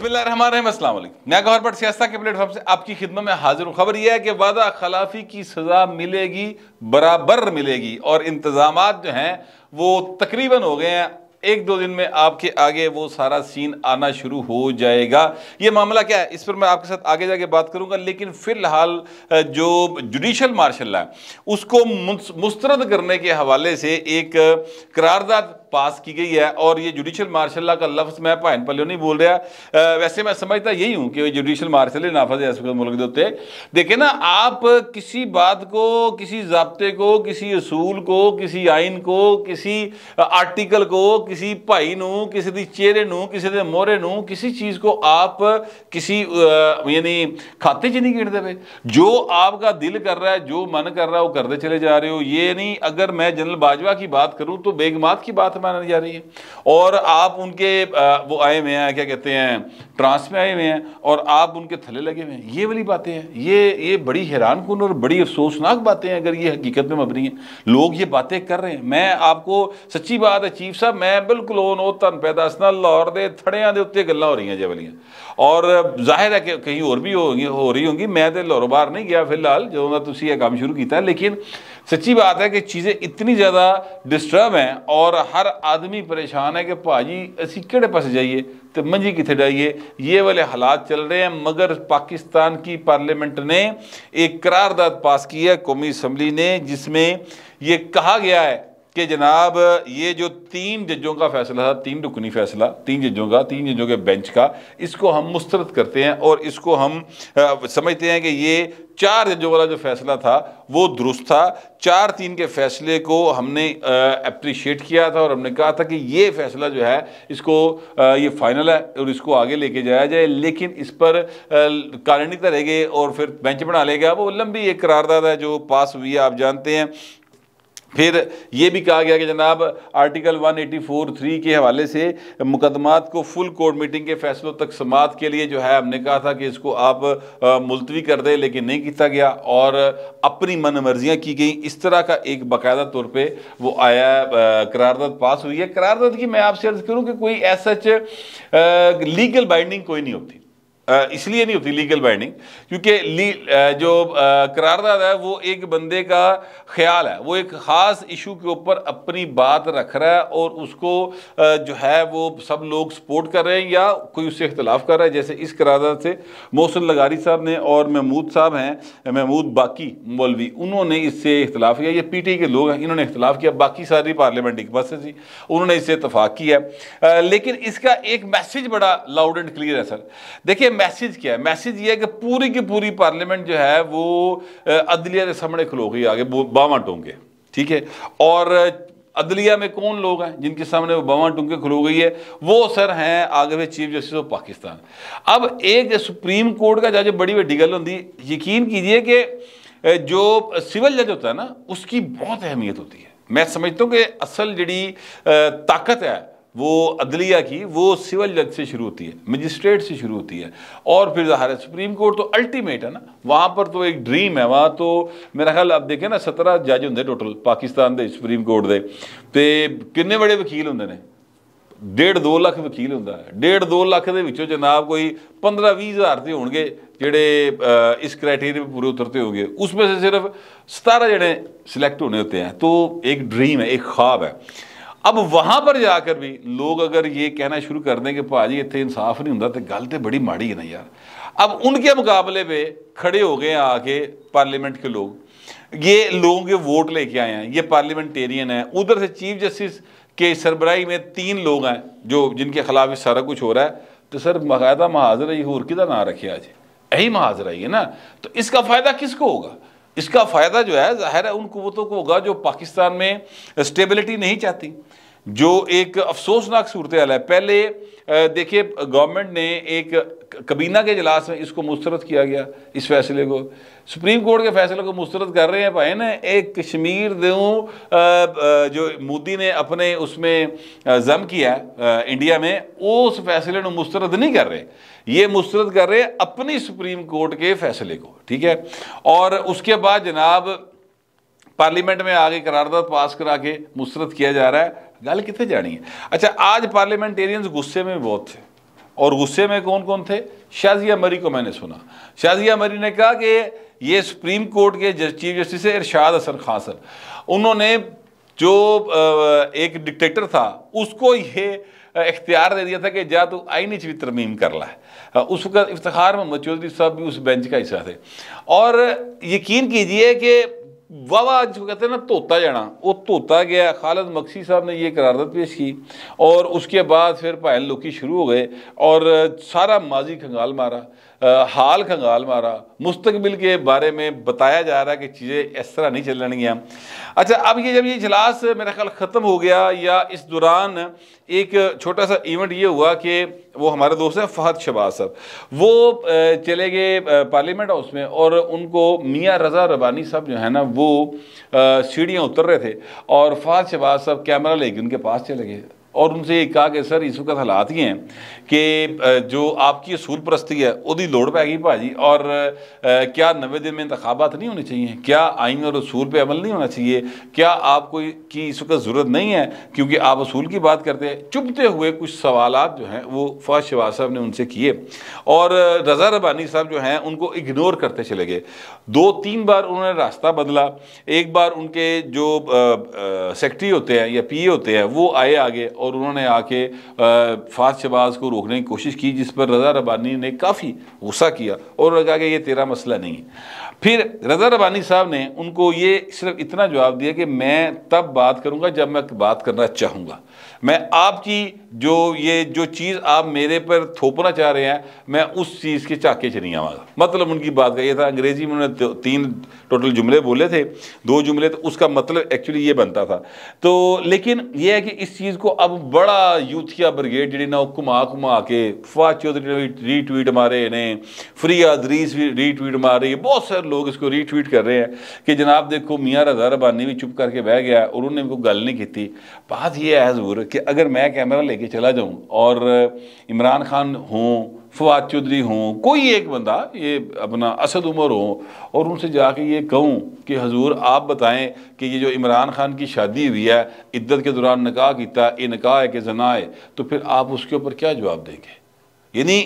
के प्लेटफॉर्म से आपकी खिदमत में हाजिर हूँ खबर यह है कि वादा खिलाफी की सज़ा मिलेगी बराबर मिलेगी और इंतजाम जो हैं वो तकरीबन हो गए हैं एक दो दिन में आपके आगे वो सारा सीन आना शुरू हो जाएगा ये मामला क्या है इस पर मैं आपके साथ आगे जाके बात करूंगा लेकिन फिलहाल जो जुडिशल मार्शल है उसको मुस्तरद करने के हवाले से एक करारदाद पास की गई है और ये जुडिशल मार्शल का लफ्ज़ मैं भाई पल्लो नहीं बोल रहा वैसे मैं समझता यही हूँ कि जुडिशल मार्शल नाफज है इस वक्त मुल्क के उत्ते देखे ना आप किसी बात को किसी जबते को किसी असूल को किसी आइन को किसी आर्टिकल को किसी भाई न किसी के चेहरे न किसी के मोहरे न किसी चीज़ को आप किसी यानी खाते च नहीं गिणते पे जो आपका दिल कर रहा है जो मन कर रहा है वो करते चले जा रहे हो ये नहीं अगर मैं जनरल बाजवा की बात करूँ तो बेगमात की बात मानी जा रही है और आप उनके वो आए हुए हैं क्या कहते हैं ट्रांस में आए हुए हैं और आप उनके थले लगे हुए हैं ये वाली बातें हैं ये ये बड़ी हैरान कन और बड़ी अफसोसनाक बातें हैं अगर ये हकीकत में मबनी है लोग ये बातें कर रहे हैं मैं आपको सच्ची बात है चीफ साहब मैं बिल्कुल होनो तन पैदा पैदास लाहौर दे थड़िया के उत्ते गल् हो रही हैं जे वाली और जाहिर है कि कहीं और भी हो, हो रही होंगी मैं तो लाहौर बार नहीं गया फिलहाल जो का तुम यह काम शुरू किया लेकिन सच्ची बात है कि चीज़ें इतनी ज़्यादा डिस्टर्ब हैं और हर आदमी परेशान है कि भाजी असी कि पास जाइए तो मंजी कितने जाइए ये वाले हालात चल रहे हैं मगर पाकिस्तान की पार्लियामेंट ने एक करारदाद पास की है कौमी असम्बली ने जिसमें ये कहा गया है कि जनाब ये जो तीन जजों का फैसला था तीन रुकनी फैसला तीन जजों का तीन जजों के बेंच का इसको हम मुस्तरद करते हैं और इसको हम समझते हैं कि ये चार जजों वाला जो फैसला था वो दुरुस्त था चार तीन के फैसले को हमने अप्रिशिएट किया था और हमने कहा था कि ये फैसला जो है इसको आ, ये फाइनल है और इसको आगे लेके जाया जाए लेकिन इस पर कारणिकता रह गई और फिर बेंच बना लेगा वो लंबी एक करारदाद है जो पास हुई है आप जानते हैं फिर ये भी कहा गया कि जनाब आर्टिकल 184.3 के हवाले से मुकदमात को फुल कोर्ट मीटिंग के फैसलों तक समात के लिए जो है हमने कहा था कि इसको आप मुलतवी कर दें लेकिन नहीं किया गया और अपनी मन मर्जियाँ की गई इस तरह का एक बाकायदा तौर पे वो आया करारदाद पास हुई है करारदाद की मैं आपसे अर्ज करूँ कि कोई ऐसा लीगल बाइंडिंग कोई नहीं होती इसलिए नहीं होती लीगल बाइंडिंग क्योंकि जो करारदाद है वो एक बंदे का ख्याल है वो एक ख़ास इशू के ऊपर अपनी बात रख रहा है और उसको जो है वो सब लोग सपोर्ट कर रहे हैं या कोई उससे इख्तलाफ कर रहा है जैसे इस करारदाद से मोहसिन लगारी साहब ने और महमूद साहब हैं महमूद बाकी मौलवी उन्होंने इससे इख्तलाफ किया ये पी टी के लोग हैं इन्होंने इख्तलाफ किया बाकी सारी पार्लियामेंट बस थी उन्होंने इससे इतफाक़ किया लेकिन इसका एक मैसेज बड़ा लाउड एंड क्लियर है सर देखिए मैसेज क्या है मैसेज ये है कि पूरी की पूरी पार्लियामेंट जो है वो अदलिया के सामने खुलो गई आगे बावा टोंगे ठीक है और अदलिया में कौन लोग हैं जिनके सामने वो बावा टोंगे खुल गई है वो सर हैं आगे हुए चीफ जस्टिस ऑफ पाकिस्तान अब एक सुप्रीम कोर्ट का जज बड़ी बड़ी गल होती यकीन कीजिए कि जो सिविल जज होता है ना उसकी बहुत अहमियत होती है मैं समझता हूँ कि असल जी ताकत है वो अदलिया की वो सिविल जज से शुरू होती है मजिस्ट्रेट से शुरू होती है और फिर ज़ाहिर सुप्रीम कोर्ट तो अल्टीमेट है ना वहाँ पर तो एक ड्रीम है वहाँ तो मेरा ख्याल आप देखें ना सत्रह जज होंगे टोटल ਪਾਕਿਸਤਾਨ ਦੇ ਸੁਪਰੀਮ ਕੋਰਟ ਦੇ ਤੇ ਕਿੰਨੇ ਬੜੇ ਵਕੀਲ ਹੁੰਦੇ ਨੇ ਡੇਢ 2 ਲੱਖ ਵਕੀਲ ਹੁੰਦਾ ਹੈ ਡੇਢ 2 ਲੱਖ ਦੇ ਵਿੱਚੋਂ ਜਨਾਬ ਕੋਈ 15 20 ਹਜ਼ਾਰ ਤੇ ਹੋਣਗੇ ਜਿਹੜੇ ਇਸ ਕ੍ਰਾਈटेरिया पे पूरे उतरते होंगे उसमें से सिर्फ 17 ਜਿਹੜੇ सिलेक्ट होने होते हैं तो एक ड्रीम है एक ख्वाब है अब वहां पर जाकर भी लोग अगर ये कहना शुरू कर दें कि भाजी इतने इंसाफ नहीं होंगे तो गल तो बड़ी माड़ी है ना यार अब उनके मुकाबले पे खड़े हो गए आके पार्लियामेंट के लोग ये लोगों के वोट लेके आए हैं ये पार्लियामेंटेरियन है उधर से चीफ जस्टिस के सरबराही में तीन लोग हैं जो जिनके खिलाफ सारा कुछ हो रहा है तो सर बायदा महाजरा ही होर कि ना रखे आज यही महाजरा ही है ना तो इसका फ़ायदा किसको होगा इसका फ़ायदा जो है ज़ाहिर है उन कुतों को होगा जो पाकिस्तान में स्टेबिलिटी नहीं चाहती जो एक अफसोसनाक सूरत हाल है पहले देखिए गवर्नमेंट ने एक कबीना के इजलास में इसको मुस्तरद किया गया इस फैसले को सुप्रीम कोर्ट के फैसले को मुस्तरद कर रहे हैं भाई ना एक कश्मीर दूँ जो मोदी ने अपने उसमें जम किया इंडिया में उस फैसले को मुस्तरद नहीं कर रहे ये मुस्तरद कर रहे अपनी सुप्रीम कोर्ट के फैसले को ठीक है और उसके बाद जनाब पार्लीमेंट में आगे करारदाद पास करा के मुसरत किया जा रहा है गल कितने जानी है अच्छा आज पार्लियामेंटेरियंस गुस्से में बहुत थे और गुस्से में कौन कौन थे शाजिया मरी को मैंने सुना शाजिया मरी ने कहा कि ये सुप्रीम कोर्ट के चीफ जस्टिस है इरशाद हसन खान सर उन्होंने जो एक डिक्टेटर था उसको ये इख्तियार दे दिया था कि जा तो आईनी च भी तरमीम कर ला उस वक्त इफ्तार मोहम्मद चौधरी साहब भी उस बेंच का हिस्सा थे और यकीन कीजिए कि वाह जो कहते हैं ना तोता जाना वो तोता गया खालद मक्सी साहब ने ये करारदत पेश की और उसके बाद फिर भैन लोकी शुरू हो गए और सारा माजी खंगाल मारा हाल खंगाल मारा मुस्तबिल के बारे में बताया जा रहा है कि चीज़ें इस तरह नहीं चलन गियाँ अच्छा अब ये जब ये इजलास मेरा ख्याल ख़त्म हो गया या इस दौरान एक छोटा सा इवेंट ये हुआ कि वो हमारे दोस्त हैं फ़हद शबाज साहब वो चले गए पार्लियामेंट हाउस में और उनको मियाँ रज़ा रबानी साहब जो है ना वो सीढ़ियाँ उतर रहे थे और फहद शबाज साहब कैमरा लेके उनके पास चले गए और उनसे ये कहा कि सर इस वक्त हालात ये हैं कि जो आपकी असूल परस्ती है वो लौड़ पै गई भाजी और क्या नवे दिन में इंतबात नहीं होने चाहिए क्या आइन और असूल पर अमल नहीं होना चाहिए क्या आपको की इस वक्त ज़रूरत नहीं है क्योंकि आप असूल की बात करते हैं चुपते हुए कुछ सवाल जो हैं वो फवाज शहबाज साहब ने उनसे किए और रज़ा रबानी साहब जो हैं उनको इग्नोर करते चले गए दो तीन बार उन्होंने रास्ता बदला एक बार उनके जो सेक्रेटरी होते हैं या पी होते हैं वो आए आगे और उन्होंने आके फ़ाज शबाज को रोकने की कोशिश की जिस पर रज़ा रबानी ने काफ़ी गुस्सा किया और उन्होंने कहा कि ये तेरा मसला नहीं है फिर रज़ा रबानी साहब ने उनको ये सिर्फ इतना जवाब दिया कि मैं तब बात करूँगा जब मैं बात करना चाहूँगा मैं आपकी जो ये जो चीज़ आप मेरे पर थोपना चाह रहे हैं मैं उस चीज़ के चाके से नहीं आवागा मतलब उनकी बात का ये था अंग्रेज़ी में उन्होंने तीन टोटल जुमले बोले थे दो जुमले तो उसका मतलब एक्चुअली ये बनता था तो लेकिन ये है कि इस चीज़ को अब बड़ा यूथिया ब्रिगेड जी ना घुमा घुमा के फवाद चौधरी रीट्वीट मारे ने फ्री अदरीस भी रीट्वीट मार रही है बहुत सारे लोग इसको रीट्वीट कर रहे हैं कि जनाब देखो मियाँ रजा रबानी भी चुप करके बह गया और उन्होंने गल नहीं की बात यह है जरूर कि अगर मैं कैमरा लेके चला जाऊं और इमरान खान हों फवाद चौधरी हों कोई एक बंदा ये अपना असद उमर हो और उनसे जाके ये कहूँ कि हजूर आप बताएं कि ये जो इमरान खान की शादी हुई है इद्दत के दौरान निकाह किया ये निकाह है कि जनाए तो फिर आप उसके ऊपर क्या जवाब देंगे यानी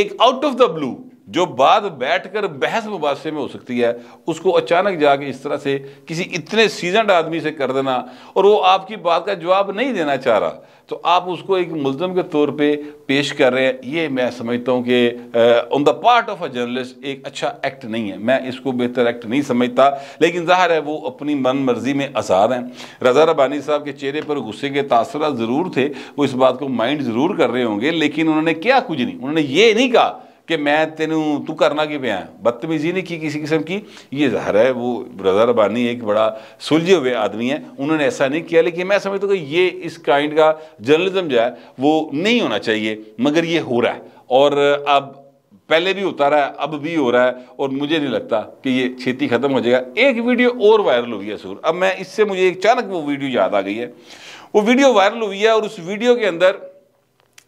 एक आउट ऑफ द ब्लू जो बात बैठकर बहस मुबासे में हो सकती है उसको अचानक जाके इस तरह से किसी इतने सीजनड आदमी से कर देना और वो आपकी बात का जवाब नहीं देना चाह रहा तो आप उसको एक मुलजम के तौर पे पेश कर रहे हैं ये मैं समझता हूँ कि on the part of a journalist एक अच्छा एक्ट नहीं है मैं इसको बेहतर एक्ट नहीं समझता लेकिन ज़ाहिर है वो अपनी मन मर्जी में आसार हैं रजा रबानी साहब के चेहरे पर गुस्से के तासरा ज़रूर थे वो इस बात को माइंड ज़रूर कर रहे होंगे लेकिन उन्होंने क्या कुछ नहीं उन्होंने ये नहीं कहा कि मैं तेन तू करना ਕੀ ਪਿਆ बदतमीजी नहीं की किसी किस्म की ये ज़हर है वो रजा रबानी एक बड़ा सुलझे हुए आदमी है उन्होंने ऐसा नहीं किया लेकिन मैं समझता हूँ कि ये इस काइंड का जर्नलिज्म जो है वो नहीं होना चाहिए मगर ये हो रहा है और अब पहले भी होता रहा है अब भी हो रहा है और मुझे नहीं लगता कि ये छेती ख़त्म हो जाएगा एक वीडियो और वायरल हुई है सूर अब मैं इससे मुझे अचानक वो वीडियो याद आ गई है वो वीडियो वायरल हुई है और उस वीडियो के अंदर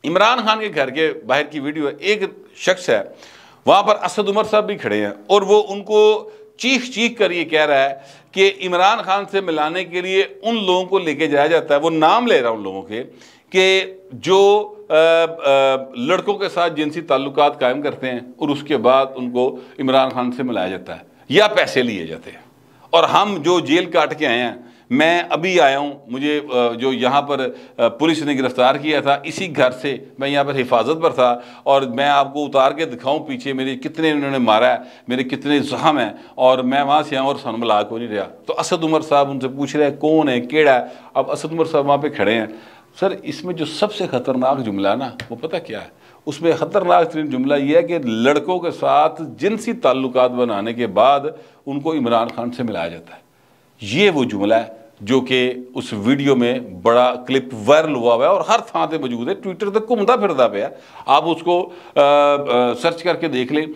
इमरान खान के घर के बाहर की वीडियो है एक शख्स है वहाँ पर असद उमर साहब भी खड़े हैं और वो उनको चीख चीख कर ये कह रहा है कि इमरान खान से मिलाने के लिए उन लोगों को लेके जाया जाता है वो नाम ले रहा उन लोगों के कि जो आ, आ, लड़कों के साथ जिनसी ताल्लुक कायम करते हैं और उसके बाद उनको इमरान खान से मिलाया जाता है या पैसे लिए जाते हैं और हम जो जेल काट के आए हैं मैं अभी आया हूँ मुझे जो यहाँ पर पुलिस ने गिरफ़्तार किया था इसी घर से मैं यहाँ पर हिफाजत पर था और मैं आपको उतार के दिखाऊँ पीछे मेरे कितने इन्होंने मारा है मेरे कितने जहम हैं और मैं वहाँ से आया और सन मिला को नहीं रहा तो असद उमर साहब उनसे पूछ रहे हैं कौन है केड़ा है अब असद उमर साहब वहाँ पर खड़े हैं सर इसमें जो सबसे ख़तरनाक जुमला ना वो पता क्या है उसमें ख़तरनाक तरीन जुमला यह है कि लड़कों के साथ जिनसी ताल्लुक बनाने के बाद उनको इमरान खान से मिलाया जाता है ये वो जुमला है जो कि उस वीडियो में बड़ा क्लिप वायरल हुआ हुआ है और हर थान से मौजूद है ट्विटर तक घूमता फिरता पे आप उसको आ, आ, सर्च करके देख लें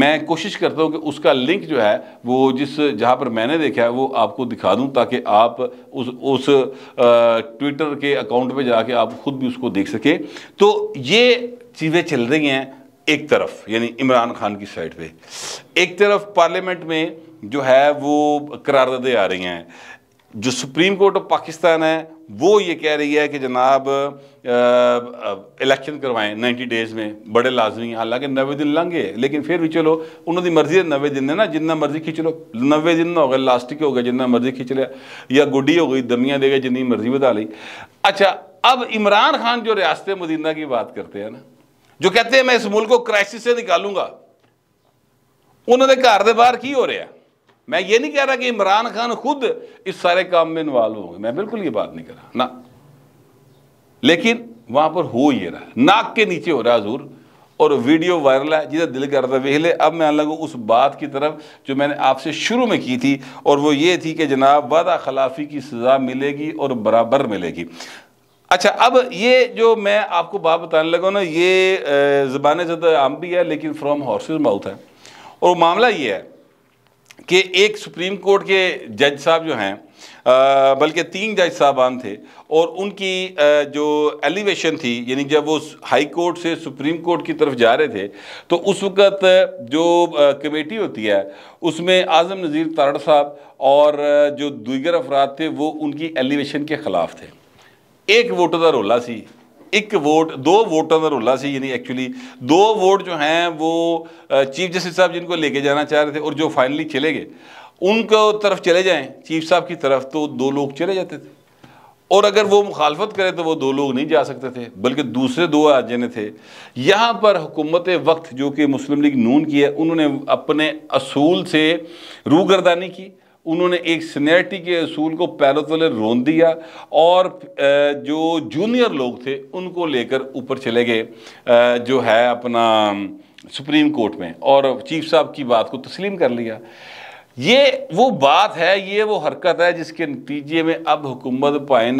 मैं कोशिश करता हूँ कि उसका लिंक जो है वो जिस जहाँ पर मैंने देखा है वो आपको दिखा दूँ ताकि आप उस उस ट्विटर के अकाउंट पे जाके आप खुद भी उसको देख सकें तो ये चीज़ें चल रही हैं एक तरफ यानी इमरान खान की साइड पे एक तरफ पार्लियामेंट में जो है वो करारदादें आ रही हैं जो सुप्रीम कोर्ट ऑफ पाकिस्तान है वो ये कह रही है कि जनाब इलेक्शन करवाएं 90 डेज़ में बड़े लाजमी हालांकि नवे दिन लंघे लेकिन फिर भी चलो उन्होंने मर्जी है नवे दिन है ना जितना मर्जी खिंच लो नवे दिन ना हो गए लास्टिक हो गया जिन्ना मर्जी खिंच लिया या गुड्डी हो गई दमियाँ दे गए जितनी मर्जी बता ली अच्छा अब इमरान खान जो रियासत मदीना की बात करते हैं ना जो कहते हैं मैं इस मुल्क को क्राइसिस से निकालूंगा उन्होंने घर के बाहर की हो रहा है मैं ये नहीं कह रहा कि इमरान खान खुद इस सारे काम में इन्वॉल्व होंगे मैं बिल्कुल ये बात नहीं कर रहा ना लेकिन वहां पर हो ही रहा नाक के नीचे हो रहा हजूर और वीडियो वायरल है जिसे दिल कर है वेहले अब मैं अलग उस बात की तरफ जो मैंने आपसे शुरू में की थी और वो ये थी कि जनाब वादा खिलाफी की सज़ा मिलेगी और बराबर मिलेगी अच्छा अब ये जो मैं आपको बात बताने लगा ना ये ज़बान ज़्यादा आम भी है लेकिन फ्रॉम हॉर्सेज माउथ है और मामला ये है कि एक सुप्रीम कोर्ट के जज साहब जो हैं बल्कि तीन जज साहबान थे और उनकी जो एलिवेशन थी यानी जब वो हाई कोर्ट से सुप्रीम कोर्ट की तरफ जा रहे थे तो उस वक़्त जो कमेटी होती है उसमें आज़म नज़ीर तारड़ साहब और जो दीगर अफराद थे वो उनकी एलिवेशन के ख़िलाफ़ थे एक वोट का रोला सी एक वोट दो वोटों का रोला सी यानी एक्चुअली दो वोट जो हैं वो चीफ जस्टिस साहब जिनको लेके जाना चाह रहे थे और जो फाइनली चले गए उनको तरफ चले जाएं चीफ साहब की तरफ तो दो लोग चले जाते थे और अगर वो मुखालफत करे तो वो दो लोग नहीं जा सकते थे बल्कि दूसरे दो आजने थे यहाँ पर हुकूमत वक्त जो कि मुस्लिम लीग नून की है उन्होंने अपने असूल से रूगरदानी की उन्होंने एक सीनियरिटी के असूल को पैरों तले रोन दिया और जो जूनियर लोग थे उनको लेकर ऊपर चले गए जो है अपना सुप्रीम कोर्ट में और चीफ साहब की बात को तस्लीम कर लिया ये वो बात है ये वो हरकत है जिसके नतीजे में अब हुकूमत भाएं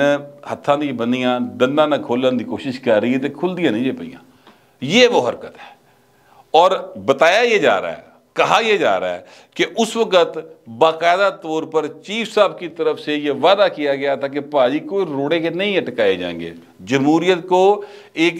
हथा दी बनियाँ दंदा न खोलन की कोशिश कर रही है तो खुल दिया नहीं जे पे ये वो हरकत है और बताया ये जा रहा है कहा यह जा रहा है कि उस वक़्त बाकायदा तौर पर चीफ साहब की तरफ से यह वादा किया गया था कि भाजी को रोड़े के नहीं अटकाए जाएंगे जमहूरीत को एक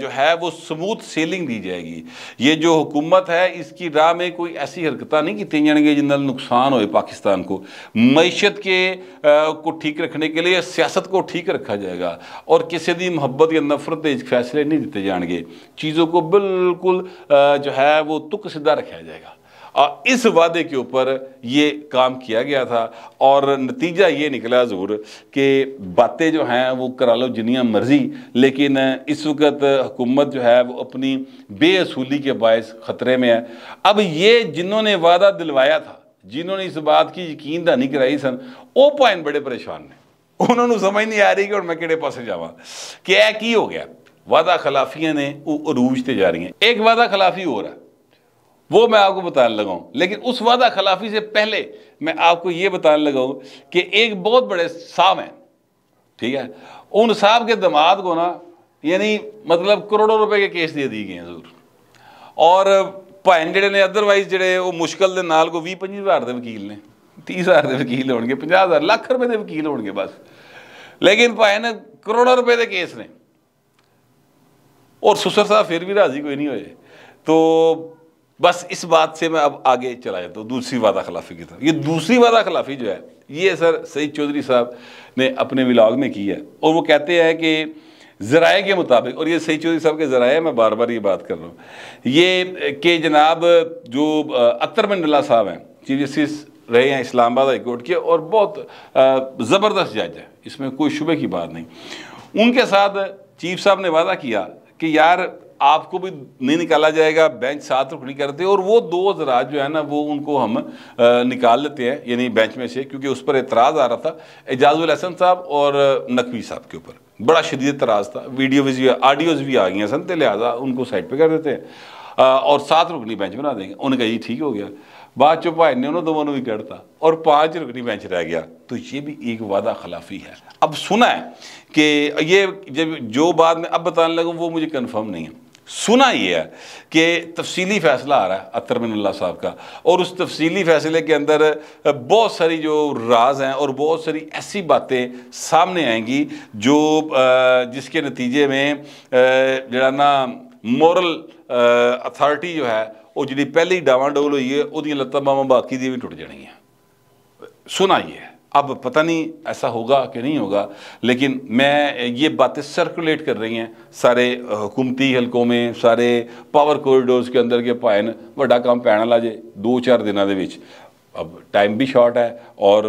जो है वो स्मूथ सेलिंग दी जाएगी ये जो हुकूमत है इसकी राह में कोई ऐसी हरकत नहीं की जाएंगे जिन नुकसान होए पाकिस्तान को मीशत के को ठीक रखने के लिए सियासत को ठीक रखा जाएगा और किसी भी मोहब्बत या नफरत के फैसले नहीं दिए जाएंगे चीज़ों को बिल्कुल जो है वो तुक सीधा रखा जाएगा और इस वादे के ऊपर ये काम किया गया था और नतीजा ये निकला ज़रूर कि बातें जो हैं वो करा लो जिनिया मर्जी लेकिन इस वक्त हुकूमत जो है वो अपनी बेअसूली के बायस ख़तरे में है अब ये जिन्होंने वादा दिलवाया था जिन्होंने इस बात की यकीन दानी कराई सन वो पॉइंट बड़े परेशान ने उन्होंने समझ नहीं आ रही कि हम मैं कि पास जावा क्या की हो गया वादा खिलाफिया ने वो अरूज से जा रही हैं एक वादा खिलाफी हो रहा है वो मैं आपको बताने लगाऊँ लेकिन उस वादा खिलाफी से पहले मैं आपको ये बताने लगाऊँ कि एक बहुत बड़े साहब हैं ठीक है उन साहब के दमाद को ना यानी मतलब करोड़ों रुपए के केस दे दिए गए हैं जरूर और भैन जड़े ने अदरवाइज जड़े वो मुश्किल के नाल को भी पच्ची हज़ार के वकील ने तीस हज़ार के वकील हो गए पाँह हज़ार लख रुपये के वकील हो गए बस लेकिन भैन करोड़ों रुपए के केस ने और सुसर साहब फिर भी राजी कोई नहीं हो तो बस इस बात से मैं अब आगे चला जाता हूँ दूसरी वादा खिलाफी की तरफ ये दूसरी वादा खिलाफी जो है ये सर सईद चौधरी साहब ने अपने विलाग में की है और वो कहते हैं कि ज़राए के मुताबिक और ये सईद चौधरी साहब के ज़राए मैं बार बार ये बात कर रहा हूँ ये कि जनाब जो अख्तर मंडला साहब हैं चीफ जस्टिस रहे हैं इस्लामाबाद हाईकोर्ट के और बहुत ज़बरदस्त जज है इसमें कोई शुबे की बात नहीं उनके साथ चीफ साहब ने वादा किया कि यार आपको भी नहीं निकाला जाएगा बेंच रुख रुकनी करते और वो दो हजरात जो है ना वो उनको हम निकाल लेते हैं यानी बेंच में से क्योंकि उस पर एतराज़ आ रहा था एजाजुल हसन साहब और नकवी साहब के ऊपर बड़ा शदीद एतराज़ था वीडियो भी ऑडियोज़ भी आ गई हैं सनते लिहाजा उनको साइड पर कर देते हैं और साथ रुकनी बेंच बना देंगे उनका कहा ये ठीक हो गया बाद चो भाई ने उन्होंने दोनों भी करता और पांच रुकनी बेंच रह गया तो ये भी एक वादा खिलाफी है अब सुना है कि ये जब जो बाद में अब बताने लगूँ वो मुझे कन्फर्म नहीं है सुना ही है कि तफसीली फ़ैसला आ रहा है अतर मिनल्ला साहब का और उस तफसीली फ़ैसले के अंदर बहुत सारी जो राज हैं और बहुत सारी ऐसी बातें सामने आएंगी जो जिसके नतीजे में जरा ना मॉरल अथॉरिटी जो है वो जी पहली ही डोल हुई है वो लत्त बावं बाकी दी भी टुट जानी है सुना ही है अब पता नहीं ऐसा होगा कि नहीं होगा लेकिन मैं ये बातें सर्कुलेट कर रही हैं सारे हुकूमती हलकों में सारे पावर कोरिडोर्स के अंदर के पैन व्डा काम पैन ला जे दो चार दिन के ਵਿੱਚ अब टाइम भी शॉर्ट है और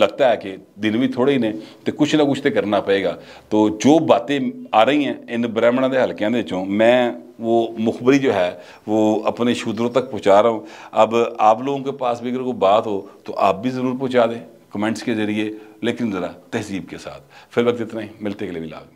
लगता है कि दिन भी थोड़े ही ने तो कुछ ना कुछ तो करना पड़ेगा तो जो बातें आ रही हैं इन ब्राह्मणों के हल्कों के मैं वो मुखबरी जो है वो अपने शूद्रों तक पहुंचा रहा हूँ अब आप लोगों के पास भी अगर कोई बात हो तो आप भी ज़रूर पहुंचा दें कमेंट्स के जरिए लेकिन ज़रा तहजीब के साथ फिर वक्त इतना ही मिलते के भी लाभ